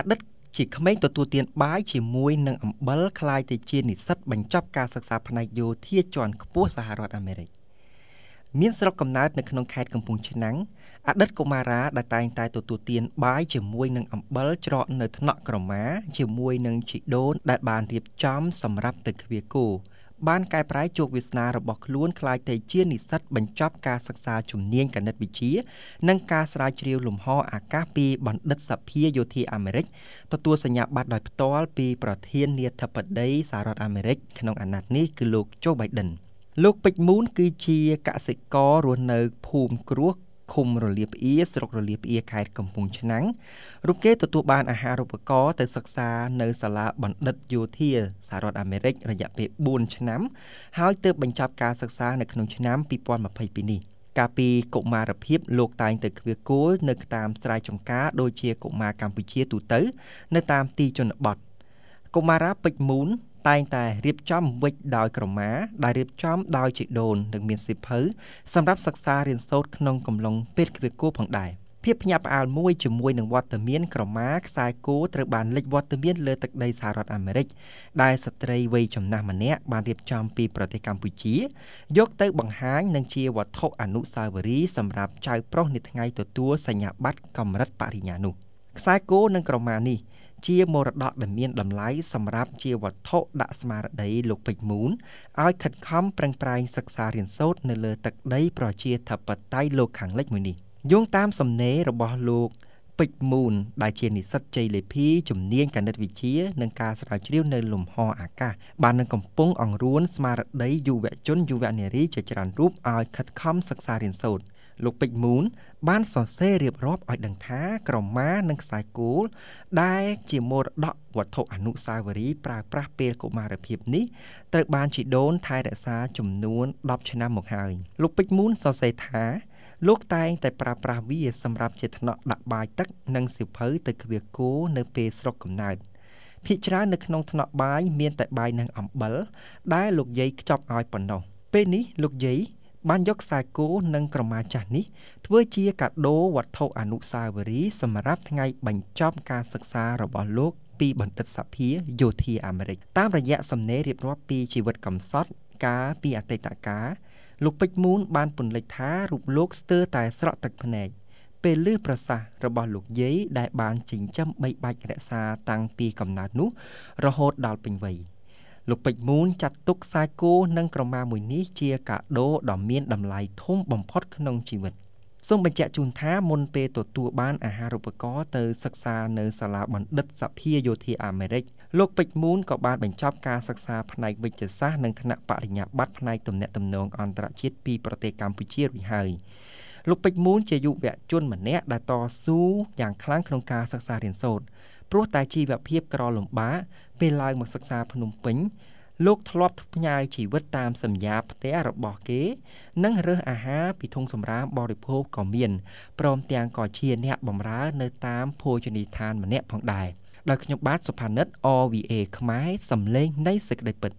អតីតជាក្មេងទទួលទានបាយជាមួយនឹងអំបិលคล้ายទៅជានិស្សិតបញ្ចប់ការសិក្សាផ្នែកយោធាជាន់ខ្ពស់សហរដ្ឋអាមេរិកមានស្រុកកំណើតនៅក្នុងខេត្តកំពង់ឆ្នាំងអតីតកុមារាដែលតែងតែទទួលទានបាយជាមួយនឹងអំបិលច្រកនៅថ្នាក់ក្រមាជាមួយនឹងជីដូនដែលបានរៀបចំសម្រាប់ទៅឃ្វាគោបានកែប្រែជោគវាសនារបស់ខ្លួនក្លាយទៅជានិស្សិត បញ្ចប់ការសិក្សា ជំនាញគណិតវិទ្យានិងការស្រាវជ្រាវ លំហ អាកាសពីបណ្ឌិតសភាយោធាអាមេរិកទទួលសញ្ញាបត្រដោយផ្ទាល់ពីប្រធានាធិបតីសហរដ្ឋអាមេរិកក្នុងអាណត្តិនេះគឺលោកโจ Biden លោកពេជ្រមូនគឺជាកសិកររស់នៅភូមិគ្រោះឃុំរលាបអៀស្រុករលាបអៀខេត្តកំពង់ឆ្នាំងរូបគេទទួលបានអាហារូបករណ៍ទៅសិក្សានៅសាលាបណ្ឌិតយោធាសហរដ្ឋអាមេរិក រយៈពេល4ឆ្នាំហើយទើបបញ្ចប់ការសិក្សានៅក្នុងឆ្នាំ2022នេះ កាលពីកុមារភាពលោកតែងទៅឃ្វាគូលនៅតាមស្រែចម្ការដូចជាកុមារកម្ពុជាទូទៅនៅតាមទីជនបទកុមារាពេជ្រមូនតែងតែរៀបចំវិច្ចដោយក្រមាដែលរៀបចំដោយជីដូននិងមានសិភៅសម្រាប់សិក្សារៀនសូត្រក្នុងកំឡុងពេលគ្វាគូផងដែរភាពភ្ញាក់ផ្អើលមួយជាមួយនឹងវត្តមានក្រមាខ្សែគោត្រូវបានលេចវត្តមានលើទឹកដីសហរដ្ឋអាមេរិកដែលស្ត្រីវ័យចំណាស់ម្នាក់បានរៀបចំពីប្រទេសកម្ពុជា យកទៅបង្ហាញនឹងជាវត្ថុអនុស្សាវរីយ៍សម្រាប់ចៅប្រុសនាថ្ងៃទទួលសញ្ញាបត្រកម្រិតបរិញ្ញានោះខ្សែគោនិងក្រមានេះជាមរតកដែលមានតម្លៃសម្រាប់ជាវត្ថុដាក់ស្មារតីលោកពេជ្រមូនឲ្យខិតខំប្រឹងប្រែងសិក្សារៀនសូត្រនៅលើទឹកដី ប្រជាធិបតេយ្យលោកខាងលិចមួយនេះយោងតាមសំណេររបស់លោកពេជ្រមូនដែលជានិស្សិតជ័យលាភីជំនាញគណិតវិទ្យានិងការស្រាវជ្រាវនៅលំហអាកាសបាននឹងកំពុងអង្រួនស្មារតីយុវជនយុវនារីជាច្រើនរូបឲ្យខិតខំសិក្សារៀនសូត្រលោកពេជ្រមូនបានសរសេររៀបរាប់ឲ្យដឹងថាក្រមានិងខ្សែគោលដែលជាមរតកវត្ថុអនុស្សាវរីយ៍ប្រើប្រាស់ពេលកុមារភាពនេះត្រូវបានជីដូន ថែរក្សាចំនួន10ឆ្នាំមកហើយ លោកពេជ្រមូនសរសេរថាលោកតែងតែប្រើប្រាស់វាសម្រាប់ជាថ្នាក់ដាក់បាយទឹកនិងសិភៅទៅគ្វាគោនៅ ពេលស្រុកកំណើតភាគច្រើននៅក្នុងថ្នាក់បាយមានតែបាយនិងអំបិលដែលលោកយាយខ្ចប់ឲ្យប៉ុណ្ណោះពេលនេះលោកយាយបានយកខ្សែគោនិងក្រមាចាស់នេះធ្វើជាកាដូវត្ថុអនុស្សាវរីយ៍សម្រាប់ថ្ងៃបញ្ចប់ការសិក្សារបស់លោកពីបណ្ឌិតសភាយោធាអាមេរិក តាមរយៈសំណេររៀបរាប់ពីជីវិតកំសត់ការពីអតីតកាលលោកពេជ្រមូនបានពន្លិចថារូបលោកស្ទើរតែស្រក់ទឹកភ្នែកពេលលឺប្រសាសន៍របស់លោកយាយដែលបានចិញ្ចឹមបីបាច់រក្សាតាំងពីកំណើតនោះរហូតដល់ពេញវ័យ។លោកពេជ្រមូនចាត់ទុកខ្សែគោនិងក្រមាមួយនេះ ជាកាដូដ៏មានតម្លៃធំបំផុតក្នុងជីវិតសូមបញ្ជាក់ជូនថាមុនពេលទទួលបានអាហារូបករណ៍ទៅសិក្សានៅសាលាបណ្ឌិតសភាយោធាអាមេរិកលោកពេជ្រមូនក៏បានបញ្ចប់ការសិក្សាផ្នែកវិទ្យាសាស្ត្រនិងថ្នាក់បរិញ្ញាបត្រផ្នែកទំនាក់ទំនងអន្តរជាតិពីប្រទេសកម្ពុជារួចហើយលោកពេជ្រមូនជាយុវជនម្នាក់ដែលតស៊ូយ៉ាងខ្លាំងក្នុងការសិក្សារៀនសូត្រព្រោះតែជីវភាពក្រលំបាកពេលឡើងមកសិក្សាភ្នំពេញលោកធ្លាប់ផ្ញើជីវិតតាមសញ្ញាផ្ទះរបស់គេ និងរើសអាហារពីធុងសម្រាមបរិភោគក៏មានព្រមទាំងក៏ជាអ្នកបម្រើនៅតាមភោជនីយដ្ឋានម្នាក់ផងដែរដោយខ្ញុំបាទសុផានិត OVA ខ្មែរសំឡេងនៃសេចក្តីពិត